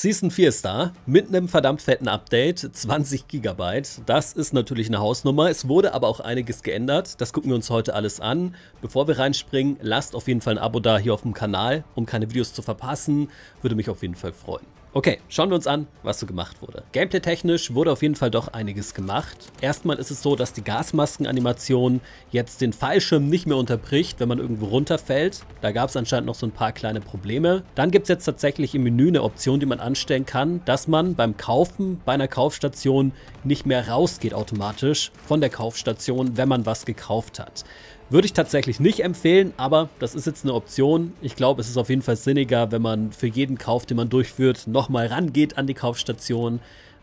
Season 4 ist da, mit einem verdammt fetten Update, 20 GB. Das ist natürlich eine Hausnummer, es wurde aber auch einiges geändert. Das gucken wir uns heute alles an. Bevor wir reinspringen, lasst auf jeden Fall ein Abo da hier auf dem Kanal, um keine Videos zu verpassen. Würde mich auf jeden Fall freuen. Okay, schauen wir uns an, was so gemacht wurde. Gameplay-technisch wurde auf jeden Fall doch einiges gemacht. Erstmal ist es so, dass die Gasmaskenanimation jetzt den Fallschirm nicht mehr unterbricht, wenn man irgendwo runterfällt. Da gab es anscheinend noch so ein paar kleine Probleme. Dann gibt es jetzt tatsächlich im Menü eine Option, die man anstellen kann, dass man beim Kaufen bei einer Kaufstation nicht mehr rausgeht automatisch von der Kaufstation, wenn man was gekauft hat. Würde ich tatsächlich nicht empfehlen, aber das ist jetzt eine Option. Ich glaube, es ist auf jeden Fall sinniger, wenn man für jeden Kauf, den man durchführt, nochmal rangeht an die Kaufstation,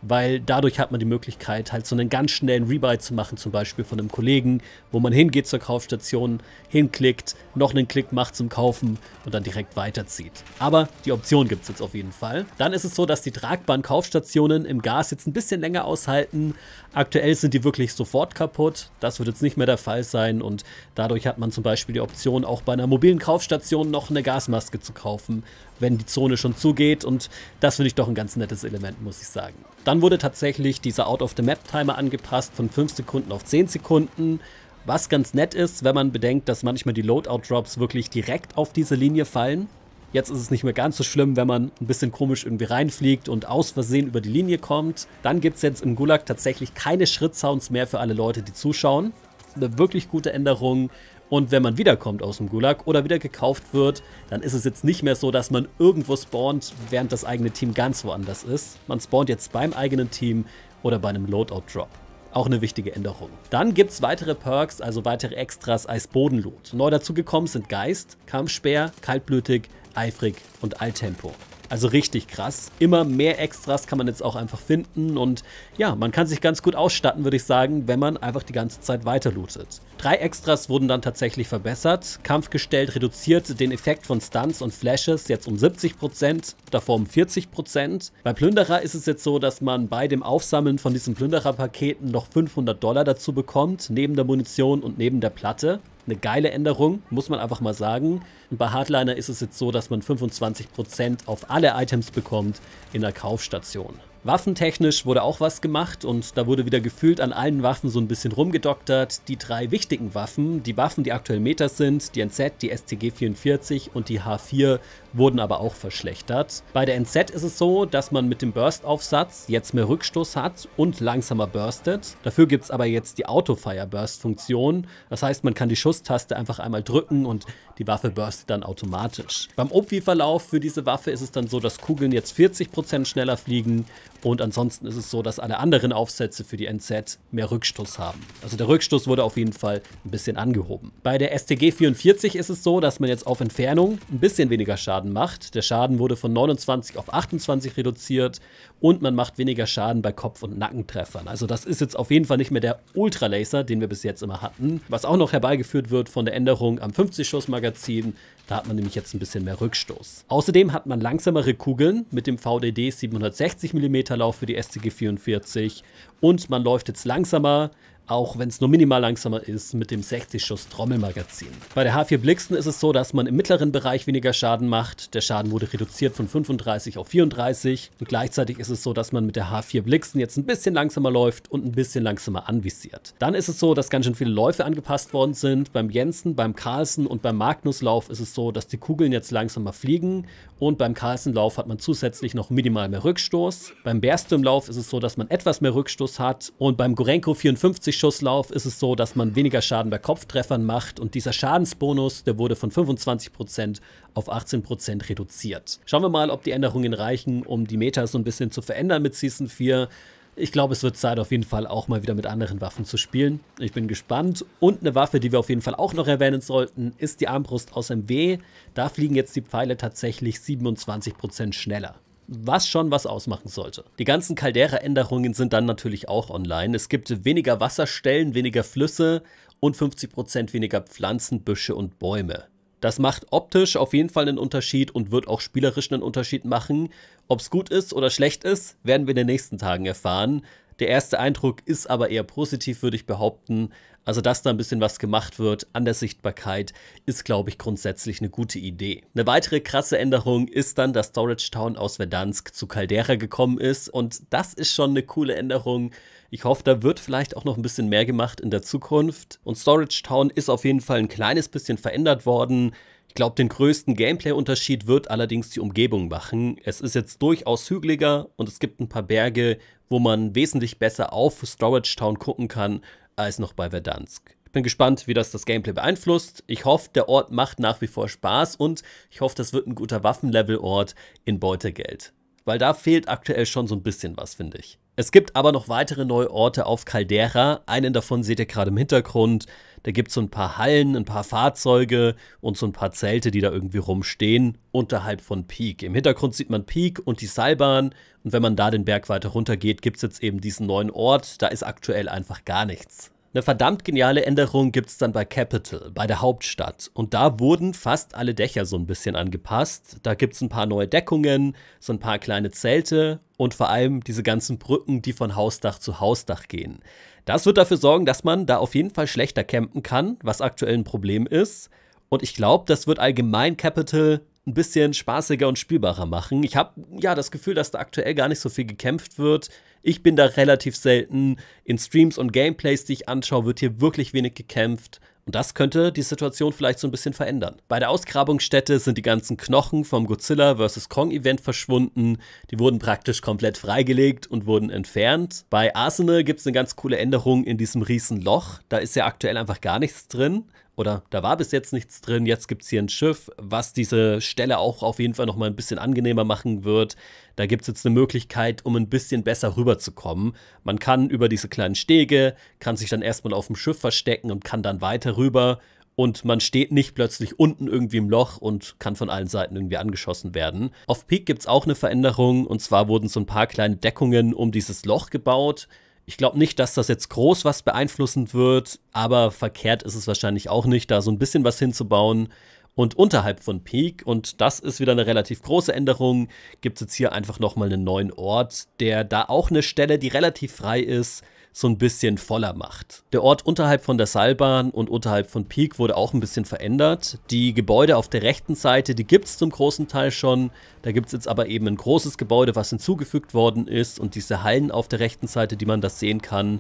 weil dadurch hat man die Möglichkeit, halt so einen ganz schnellen Rebuy zu machen, zum Beispiel von einem Kollegen, wo man hingeht zur Kaufstation, hinklickt, noch einen Klick macht zum Kaufen und dann direkt weiterzieht. Aber die Option gibt es jetzt auf jeden Fall. Dann ist es so, dass die tragbaren Kaufstationen im Gas jetzt ein bisschen länger aushalten. Aktuell sind die wirklich sofort kaputt. Das wird jetzt nicht mehr der Fall sein und dadurch hat man zum Beispiel die Option, auch bei einer mobilen Kaufstation noch eine Gasmaske zu kaufen wenn die Zone schon zugeht. Und das finde ich doch ein ganz nettes Element, muss ich sagen. Dann wurde tatsächlich dieser Out-of-the-Map-Timer angepasst von 5 Sekunden auf 10 Sekunden. Was ganz nett ist, wenn man bedenkt, dass manchmal die Loadout-Drops wirklich direkt auf diese Linie fallen. Jetzt ist es nicht mehr ganz so schlimm, wenn man ein bisschen komisch irgendwie reinfliegt und aus Versehen über die Linie kommt. Dann gibt es jetzt im Gulag tatsächlich keine Schrittsounds mehr für alle Leute, die zuschauen. Eine wirklich gute Änderung. Und wenn man wiederkommt aus dem Gulag oder wieder gekauft wird, dann ist es jetzt nicht mehr so, dass man irgendwo spawnt, während das eigene Team ganz woanders ist. Man spawnt jetzt beim eigenen Team oder bei einem Loadout-Drop. Auch eine wichtige Änderung. Dann gibt es weitere Perks, also weitere Extras als Bodenloot. Neu dazugekommen sind Geist, Kampfspeer, Kaltblütig, Eifrig und Alltempo. Also richtig krass. Immer mehr Extras kann man jetzt auch einfach finden und ja, man kann sich ganz gut ausstatten, würde ich sagen, wenn man einfach die ganze Zeit weiter lootet. Drei Extras wurden dann tatsächlich verbessert. Kampfgestellt reduziert den Effekt von Stunts und Flashes jetzt um 70%, davor um 40%. Bei Plünderer ist es jetzt so, dass man bei dem Aufsammeln von diesen Plünderer-Paketen noch 500 Dollar dazu bekommt, neben der Munition und neben der Platte eine geile Änderung, muss man einfach mal sagen. bei Hardliner ist es jetzt so, dass man 25% auf alle Items bekommt in der Kaufstation. Waffentechnisch wurde auch was gemacht und da wurde wieder gefühlt an allen Waffen so ein bisschen rumgedoktert. Die drei wichtigen Waffen, die Waffen, die aktuell Metas sind, die NZ, die STG-44 und die H4, wurden aber auch verschlechtert. Bei der NZ ist es so, dass man mit dem Burst-Aufsatz jetzt mehr Rückstoß hat und langsamer burstet. Dafür gibt es aber jetzt die Auto-Fire-Burst-Funktion. Das heißt, man kann die Schusstaste einfach einmal drücken und die Waffe burstet dann automatisch. Beim OP-Verlauf für diese Waffe ist es dann so, dass Kugeln jetzt 40% schneller fliegen und ansonsten ist es so, dass alle anderen Aufsätze für die NZ mehr Rückstoß haben. Also der Rückstoß wurde auf jeden Fall ein bisschen angehoben. Bei der STG 44 ist es so, dass man jetzt auf Entfernung ein bisschen weniger Schaden macht. Der Schaden wurde von 29 auf 28 reduziert und man macht weniger Schaden bei Kopf- und Nackentreffern. Also das ist jetzt auf jeden Fall nicht mehr der Ultralaser, den wir bis jetzt immer hatten. Was auch noch herbeigeführt wird von der Änderung am 50-Schuss-Magazin, da hat man nämlich jetzt ein bisschen mehr Rückstoß. Außerdem hat man langsamere Kugeln mit dem VDD 760 mm Lauf für die STG 44 und man läuft jetzt langsamer, auch wenn es nur minimal langsamer ist, mit dem 60-Schuss Trommelmagazin. Bei der H4 Blixen ist es so, dass man im mittleren Bereich weniger Schaden macht. Der Schaden wurde reduziert von 35 auf 34. Und gleichzeitig ist es so, dass man mit der H4 Blixen jetzt ein bisschen langsamer läuft und ein bisschen langsamer anvisiert. Dann ist es so, dass ganz schön viele Läufe angepasst worden sind. Beim Jensen, beim Carlsen und beim Magnuslauf ist es so, dass die Kugeln jetzt langsamer fliegen. Und beim Carlsenlauf hat man zusätzlich noch minimal mehr Rückstoß. Beim Berstumlauf ist es so, dass man etwas mehr Rückstoß hat. Und beim Gorenko 54 60-Schusslauf ist es so, dass man weniger Schaden bei Kopftreffern macht und dieser Schadensbonus, der wurde von 25% auf 18% reduziert. Schauen wir mal, ob die Änderungen reichen, um die Meta so ein bisschen zu verändern mit Season 4. Ich glaube, es wird Zeit, auf jeden Fall auch mal wieder mit anderen Waffen zu spielen. Ich bin gespannt. Und eine Waffe, die wir auf jeden Fall auch noch erwähnen sollten, ist die Armbrust aus MW. Da fliegen jetzt die Pfeile tatsächlich 27% schneller was schon was ausmachen sollte. Die ganzen Caldera-Änderungen sind dann natürlich auch online. Es gibt weniger Wasserstellen, weniger Flüsse und 50% weniger Pflanzen, Büsche und Bäume. Das macht optisch auf jeden Fall einen Unterschied und wird auch spielerisch einen Unterschied machen. Ob es gut ist oder schlecht ist, werden wir in den nächsten Tagen erfahren. Der erste Eindruck ist aber eher positiv, würde ich behaupten. Also, dass da ein bisschen was gemacht wird an der Sichtbarkeit, ist, glaube ich, grundsätzlich eine gute Idee. Eine weitere krasse Änderung ist dann, dass Storage Town aus Verdansk zu Caldera gekommen ist. Und das ist schon eine coole Änderung. Ich hoffe, da wird vielleicht auch noch ein bisschen mehr gemacht in der Zukunft. Und Storage Town ist auf jeden Fall ein kleines bisschen verändert worden. Ich glaube, den größten Gameplay-Unterschied wird allerdings die Umgebung machen. Es ist jetzt durchaus hügeliger und es gibt ein paar Berge, wo man wesentlich besser auf Storage Town gucken kann als noch bei Verdansk. Ich bin gespannt, wie das das Gameplay beeinflusst. Ich hoffe, der Ort macht nach wie vor Spaß und ich hoffe, das wird ein guter Waffenlevel-Ort in Beutegeld. Weil da fehlt aktuell schon so ein bisschen was, finde ich. Es gibt aber noch weitere neue Orte auf Caldera. Einen davon seht ihr gerade im Hintergrund. Da gibt es so ein paar Hallen, ein paar Fahrzeuge und so ein paar Zelte, die da irgendwie rumstehen, unterhalb von Peak. Im Hintergrund sieht man Peak und die Seilbahn. Und wenn man da den Berg weiter runter geht, gibt es jetzt eben diesen neuen Ort. Da ist aktuell einfach gar nichts. Eine verdammt geniale Änderung gibt es dann bei Capital, bei der Hauptstadt. Und da wurden fast alle Dächer so ein bisschen angepasst. Da gibt es ein paar neue Deckungen, so ein paar kleine Zelte und vor allem diese ganzen Brücken, die von Hausdach zu Hausdach gehen. Das wird dafür sorgen, dass man da auf jeden Fall schlechter campen kann, was aktuell ein Problem ist. Und ich glaube, das wird allgemein Capital ein bisschen spaßiger und spielbarer machen. Ich habe ja das Gefühl, dass da aktuell gar nicht so viel gekämpft wird. Ich bin da relativ selten. In Streams und Gameplays, die ich anschaue, wird hier wirklich wenig gekämpft. Und das könnte die Situation vielleicht so ein bisschen verändern. Bei der Ausgrabungsstätte sind die ganzen Knochen vom Godzilla vs. Kong-Event verschwunden. Die wurden praktisch komplett freigelegt und wurden entfernt. Bei Arsenal gibt es eine ganz coole Änderung in diesem riesen Loch. Da ist ja aktuell einfach gar nichts drin oder da war bis jetzt nichts drin, jetzt gibt es hier ein Schiff, was diese Stelle auch auf jeden Fall nochmal ein bisschen angenehmer machen wird. Da gibt es jetzt eine Möglichkeit, um ein bisschen besser rüberzukommen. Man kann über diese kleinen Stege, kann sich dann erstmal auf dem Schiff verstecken und kann dann weiter rüber. Und man steht nicht plötzlich unten irgendwie im Loch und kann von allen Seiten irgendwie angeschossen werden. Auf Peak gibt es auch eine Veränderung und zwar wurden so ein paar kleine Deckungen um dieses Loch gebaut. Ich glaube nicht, dass das jetzt groß was beeinflussend wird, aber verkehrt ist es wahrscheinlich auch nicht, da so ein bisschen was hinzubauen. Und unterhalb von Peak, und das ist wieder eine relativ große Änderung, gibt es jetzt hier einfach nochmal einen neuen Ort, der da auch eine Stelle, die relativ frei ist, so ein bisschen voller macht. Der Ort unterhalb von der Seilbahn und unterhalb von Peak wurde auch ein bisschen verändert. Die Gebäude auf der rechten Seite, die gibt es zum großen Teil schon. Da gibt es jetzt aber eben ein großes Gebäude, was hinzugefügt worden ist und diese Hallen auf der rechten Seite, die man das sehen kann.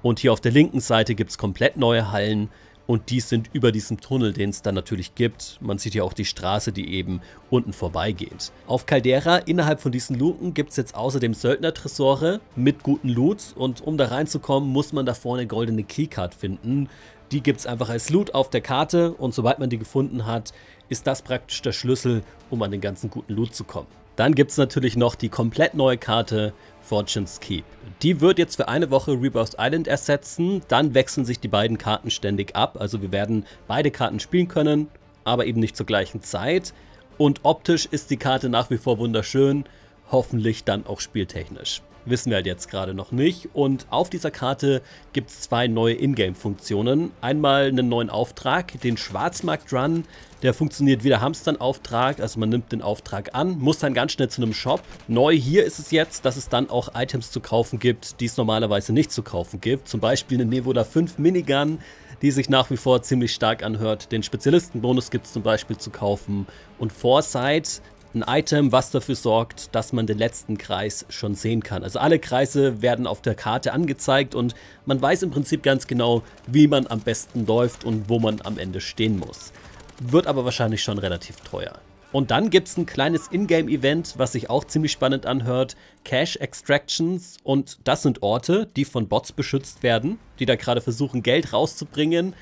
Und hier auf der linken Seite gibt es komplett neue Hallen und die sind über diesem Tunnel, den es dann natürlich gibt. Man sieht ja auch die Straße, die eben unten vorbeigeht. Auf Caldera, innerhalb von diesen Luken, gibt es jetzt außerdem Söldner-Tresore mit guten Loot. Und um da reinzukommen, muss man da vorne eine goldene Keycard finden. Die gibt es einfach als Loot auf der Karte und sobald man die gefunden hat, ist das praktisch der Schlüssel, um an den ganzen guten Loot zu kommen. Dann gibt es natürlich noch die komplett neue Karte Fortune's Keep. Die wird jetzt für eine Woche Rebirth Island ersetzen, dann wechseln sich die beiden Karten ständig ab, also wir werden beide Karten spielen können, aber eben nicht zur gleichen Zeit. Und optisch ist die Karte nach wie vor wunderschön, hoffentlich dann auch spieltechnisch wissen wir halt jetzt gerade noch nicht. Und auf dieser Karte gibt es zwei neue Ingame-Funktionen. Einmal einen neuen Auftrag, den Schwarzmarkt-Run. Der funktioniert wie der Hamstern-Auftrag, also man nimmt den Auftrag an, muss dann ganz schnell zu einem Shop. Neu hier ist es jetzt, dass es dann auch Items zu kaufen gibt, die es normalerweise nicht zu kaufen gibt. Zum Beispiel eine Nevoda 5 Minigun, die sich nach wie vor ziemlich stark anhört. Den Spezialistenbonus gibt es zum Beispiel zu kaufen. Und Foresight, ein Item, was dafür sorgt, dass man den letzten Kreis schon sehen kann. Also alle Kreise werden auf der Karte angezeigt und man weiß im Prinzip ganz genau, wie man am besten läuft und wo man am Ende stehen muss. Wird aber wahrscheinlich schon relativ teuer. Und dann gibt es ein kleines Ingame-Event, was sich auch ziemlich spannend anhört, Cash Extractions. Und das sind Orte, die von Bots beschützt werden, die da gerade versuchen, Geld rauszubringen.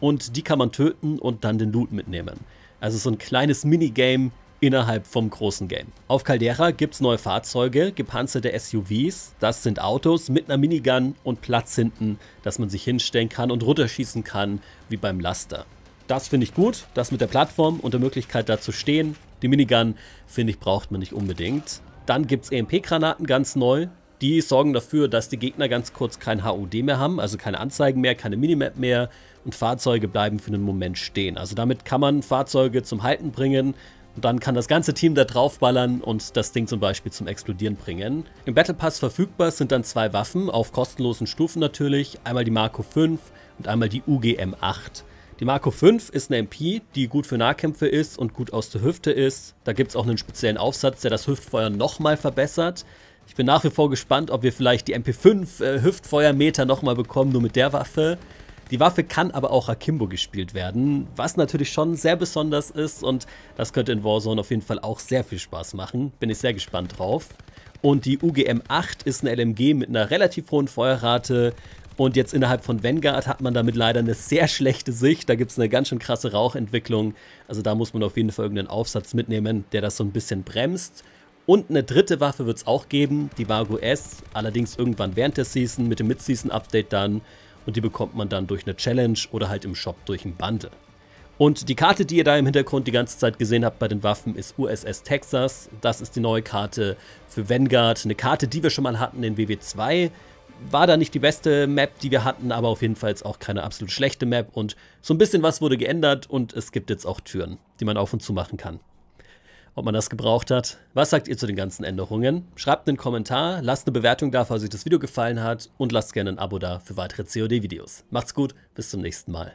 Und die kann man töten und dann den Loot mitnehmen. Also so ein kleines Minigame innerhalb vom großen Game. Auf Caldera gibt es neue Fahrzeuge, gepanzerte SUVs, das sind Autos mit einer Minigun und Platz hinten, dass man sich hinstellen kann und runterschießen kann, wie beim Laster. Das finde ich gut, das mit der Plattform und der Möglichkeit da zu stehen. Die Minigun, finde ich, braucht man nicht unbedingt. Dann gibt es EMP-Granaten ganz neu, die sorgen dafür, dass die Gegner ganz kurz kein HUD mehr haben, also keine Anzeigen mehr, keine Minimap mehr und Fahrzeuge bleiben für einen Moment stehen. Also damit kann man Fahrzeuge zum Halten bringen, und dann kann das ganze Team da draufballern und das Ding zum Beispiel zum Explodieren bringen. Im Battle Pass verfügbar sind dann zwei Waffen, auf kostenlosen Stufen natürlich. Einmal die Marco 5 und einmal die UGM 8. Die Marco 5 ist eine MP, die gut für Nahkämpfe ist und gut aus der Hüfte ist. Da gibt es auch einen speziellen Aufsatz, der das Hüftfeuer nochmal verbessert. Ich bin nach wie vor gespannt, ob wir vielleicht die MP5 äh, Hüftfeuermeter nochmal bekommen, nur mit der Waffe. Die Waffe kann aber auch Akimbo gespielt werden, was natürlich schon sehr besonders ist und das könnte in Warzone auf jeden Fall auch sehr viel Spaß machen. Bin ich sehr gespannt drauf. Und die UGM-8 ist eine LMG mit einer relativ hohen Feuerrate, und jetzt innerhalb von Vanguard hat man damit leider eine sehr schlechte Sicht. Da gibt es eine ganz schön krasse Rauchentwicklung. Also da muss man auf jeden Fall irgendeinen Aufsatz mitnehmen, der das so ein bisschen bremst. Und eine dritte Waffe wird es auch geben, die Vargo S. Allerdings irgendwann während der Season, mit dem Mid-Season-Update dann und die bekommt man dann durch eine Challenge oder halt im Shop durch ein Bundle. Und die Karte, die ihr da im Hintergrund die ganze Zeit gesehen habt bei den Waffen, ist USS Texas. Das ist die neue Karte für Vanguard. Eine Karte, die wir schon mal hatten in WW2. War da nicht die beste Map, die wir hatten, aber auf jeden Fall auch keine absolut schlechte Map. Und so ein bisschen was wurde geändert und es gibt jetzt auch Türen, die man auf und zu machen kann ob man das gebraucht hat. Was sagt ihr zu den ganzen Änderungen? Schreibt einen Kommentar, lasst eine Bewertung da, falls euch das Video gefallen hat und lasst gerne ein Abo da für weitere COD-Videos. Macht's gut, bis zum nächsten Mal.